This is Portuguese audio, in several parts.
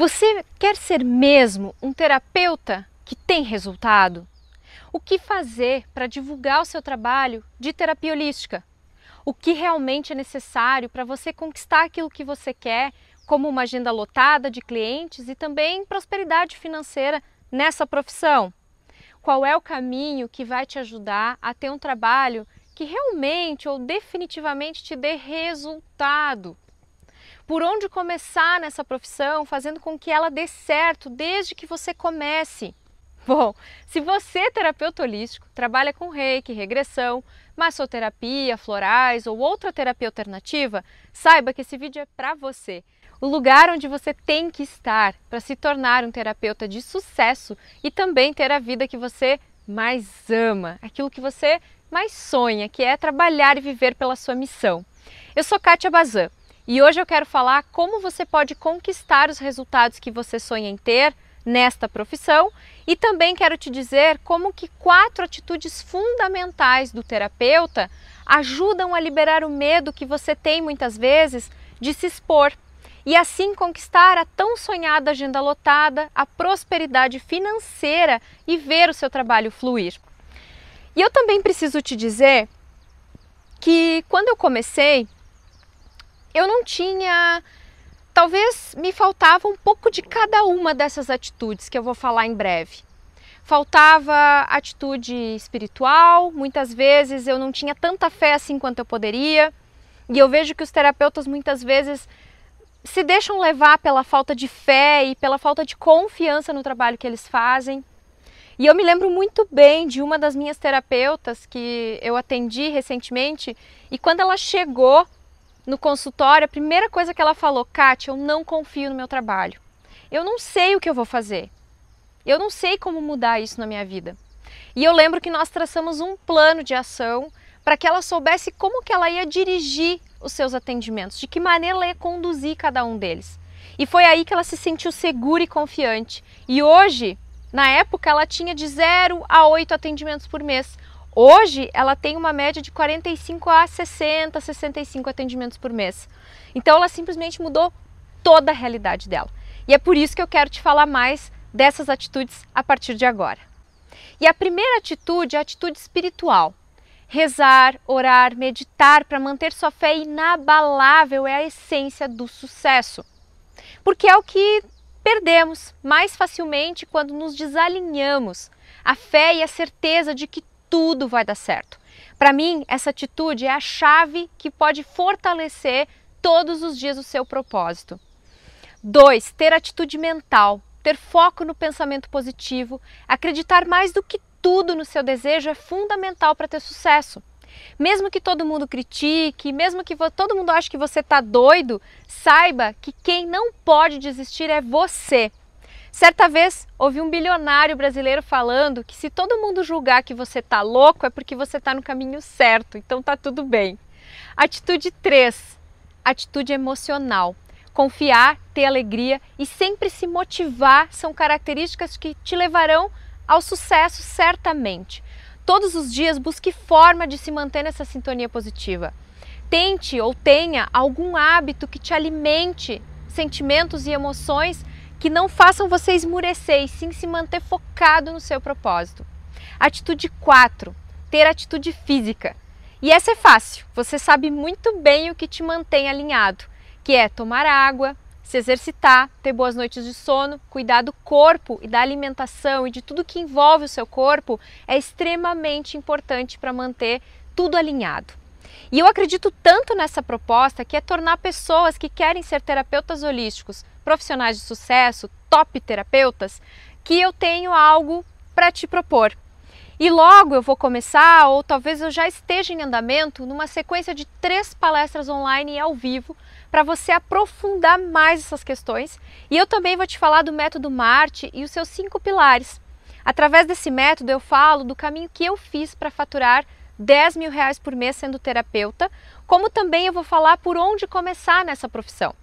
Você quer ser mesmo um terapeuta que tem resultado? O que fazer para divulgar o seu trabalho de terapia holística? O que realmente é necessário para você conquistar aquilo que você quer, como uma agenda lotada de clientes e também prosperidade financeira nessa profissão? Qual é o caminho que vai te ajudar a ter um trabalho que realmente ou definitivamente te dê resultado? por onde começar nessa profissão, fazendo com que ela dê certo desde que você comece. Bom, se você, é terapeuta holístico, trabalha com reiki, regressão, massoterapia, florais ou outra terapia alternativa, saiba que esse vídeo é para você. O lugar onde você tem que estar para se tornar um terapeuta de sucesso e também ter a vida que você mais ama, aquilo que você mais sonha, que é trabalhar e viver pela sua missão. Eu sou Kátia Bazan e hoje eu quero falar como você pode conquistar os resultados que você sonha em ter nesta profissão e também quero te dizer como que quatro atitudes fundamentais do terapeuta ajudam a liberar o medo que você tem muitas vezes de se expor e assim conquistar a tão sonhada agenda lotada, a prosperidade financeira e ver o seu trabalho fluir. E eu também preciso te dizer que quando eu comecei eu não tinha. Talvez me faltava um pouco de cada uma dessas atitudes que eu vou falar em breve. Faltava atitude espiritual, muitas vezes eu não tinha tanta fé assim quanto eu poderia. E eu vejo que os terapeutas muitas vezes se deixam levar pela falta de fé e pela falta de confiança no trabalho que eles fazem. E eu me lembro muito bem de uma das minhas terapeutas que eu atendi recentemente, e quando ela chegou no consultório, a primeira coisa que ela falou, Kátia, eu não confio no meu trabalho. Eu não sei o que eu vou fazer. Eu não sei como mudar isso na minha vida. E eu lembro que nós traçamos um plano de ação para que ela soubesse como que ela ia dirigir os seus atendimentos, de que maneira ela ia conduzir cada um deles. E foi aí que ela se sentiu segura e confiante. E hoje, na época, ela tinha de 0 a 8 atendimentos por mês, Hoje ela tem uma média de 45 a 60, 65 atendimentos por mês. Então ela simplesmente mudou toda a realidade dela. E é por isso que eu quero te falar mais dessas atitudes a partir de agora. E a primeira atitude é a atitude espiritual. Rezar, orar, meditar para manter sua fé inabalável é a essência do sucesso. Porque é o que perdemos mais facilmente quando nos desalinhamos. A fé e a certeza de que tudo vai dar certo. Para mim, essa atitude é a chave que pode fortalecer todos os dias o seu propósito. 2. Ter atitude mental, ter foco no pensamento positivo, acreditar mais do que tudo no seu desejo é fundamental para ter sucesso. Mesmo que todo mundo critique, mesmo que todo mundo ache que você está doido, saiba que quem não pode desistir é você. Certa vez, ouvi um bilionário brasileiro falando que se todo mundo julgar que você está louco é porque você está no caminho certo, então tá tudo bem. Atitude 3. Atitude emocional. Confiar, ter alegria e sempre se motivar são características que te levarão ao sucesso certamente. Todos os dias busque forma de se manter nessa sintonia positiva. Tente ou tenha algum hábito que te alimente sentimentos e emoções que não façam você esmurecer e sim se manter focado no seu propósito. Atitude 4: ter atitude física. E essa é fácil, você sabe muito bem o que te mantém alinhado, que é tomar água, se exercitar, ter boas noites de sono, cuidar do corpo e da alimentação e de tudo que envolve o seu corpo é extremamente importante para manter tudo alinhado. E eu acredito tanto nessa proposta que é tornar pessoas que querem ser terapeutas holísticos profissionais de sucesso, top terapeutas, que eu tenho algo para te propor. E logo eu vou começar, ou talvez eu já esteja em andamento, numa sequência de três palestras online e ao vivo para você aprofundar mais essas questões. E eu também vou te falar do método Marte e os seus cinco pilares. Através desse método, eu falo do caminho que eu fiz para faturar 10 mil reais por mês sendo terapeuta, como também eu vou falar por onde começar nessa profissão.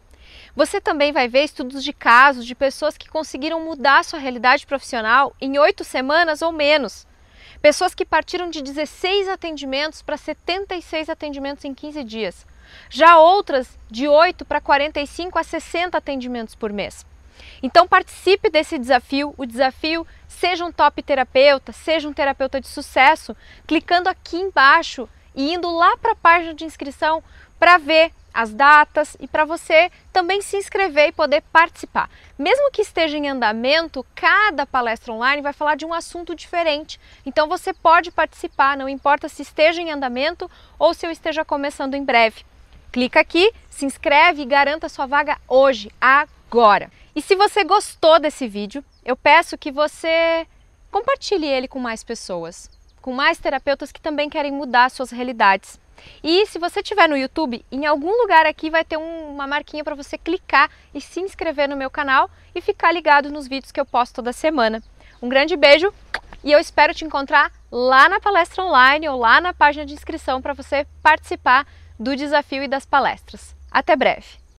Você também vai ver estudos de casos de pessoas que conseguiram mudar sua realidade profissional em oito semanas ou menos. Pessoas que partiram de 16 atendimentos para 76 atendimentos em 15 dias. Já outras de 8 para 45 a 60 atendimentos por mês. Então participe desse desafio, o desafio seja um top terapeuta, seja um terapeuta de sucesso, clicando aqui embaixo e indo lá para a página de inscrição para ver as datas e para você também se inscrever e poder participar. Mesmo que esteja em andamento, cada palestra online vai falar de um assunto diferente. Então você pode participar, não importa se esteja em andamento ou se eu esteja começando em breve. Clica aqui, se inscreve e garanta sua vaga hoje, agora. E se você gostou desse vídeo, eu peço que você compartilhe ele com mais pessoas, com mais terapeutas que também querem mudar suas realidades. E se você estiver no YouTube, em algum lugar aqui vai ter um, uma marquinha para você clicar e se inscrever no meu canal e ficar ligado nos vídeos que eu posto toda semana. Um grande beijo e eu espero te encontrar lá na palestra online ou lá na página de inscrição para você participar do desafio e das palestras. Até breve!